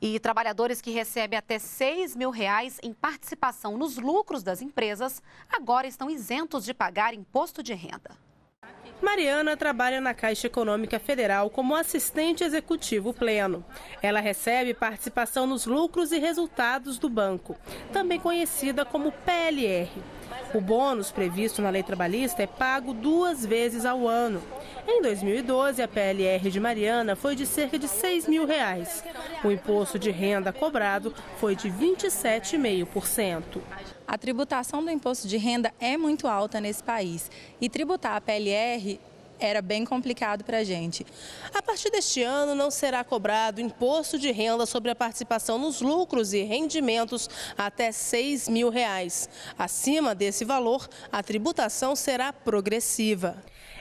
E trabalhadores que recebem até 6 mil reais em participação nos lucros das empresas agora estão isentos de pagar imposto de renda. Mariana trabalha na Caixa Econômica Federal como assistente executivo pleno. Ela recebe participação nos lucros e resultados do banco, também conhecida como PLR. O bônus previsto na lei trabalhista é pago duas vezes ao ano. Em 2012, a PLR de Mariana foi de cerca de 6 mil reais. O imposto de renda cobrado foi de 27,5%. A tributação do imposto de renda é muito alta nesse país e tributar a PLR era bem complicado para a gente. A partir deste ano, não será cobrado imposto de renda sobre a participação nos lucros e rendimentos até 6 mil reais. Acima desse valor, a tributação será progressiva.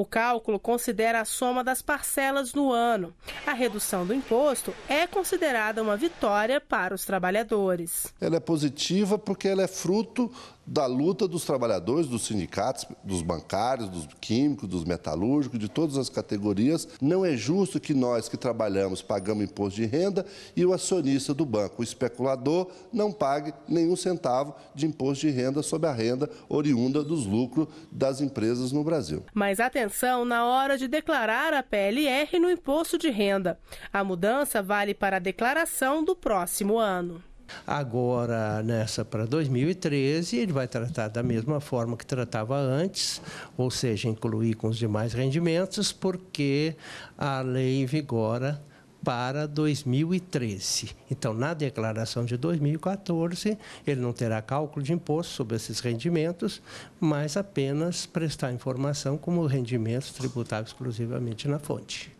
O cálculo considera a soma das parcelas no ano. A redução do imposto é considerada uma vitória para os trabalhadores. Ela é positiva porque ela é fruto da luta dos trabalhadores, dos sindicatos, dos bancários, dos químicos, dos metalúrgicos, de todas as categorias. Não é justo que nós que trabalhamos pagamos imposto de renda e o acionista do banco, o especulador, não pague nenhum centavo de imposto de renda sobre a renda oriunda dos lucros das empresas no Brasil. Mas atenção isenção na hora de declarar a PLR no imposto de renda. A mudança vale para a declaração do próximo ano. Agora, nessa para 2013, ele vai tratar da mesma forma que tratava antes, ou seja, incluir com os demais rendimentos, porque a lei vigora para 2013. Então, na declaração de 2014, ele não terá cálculo de imposto sobre esses rendimentos, mas apenas prestar informação como rendimentos tributáveis exclusivamente na fonte.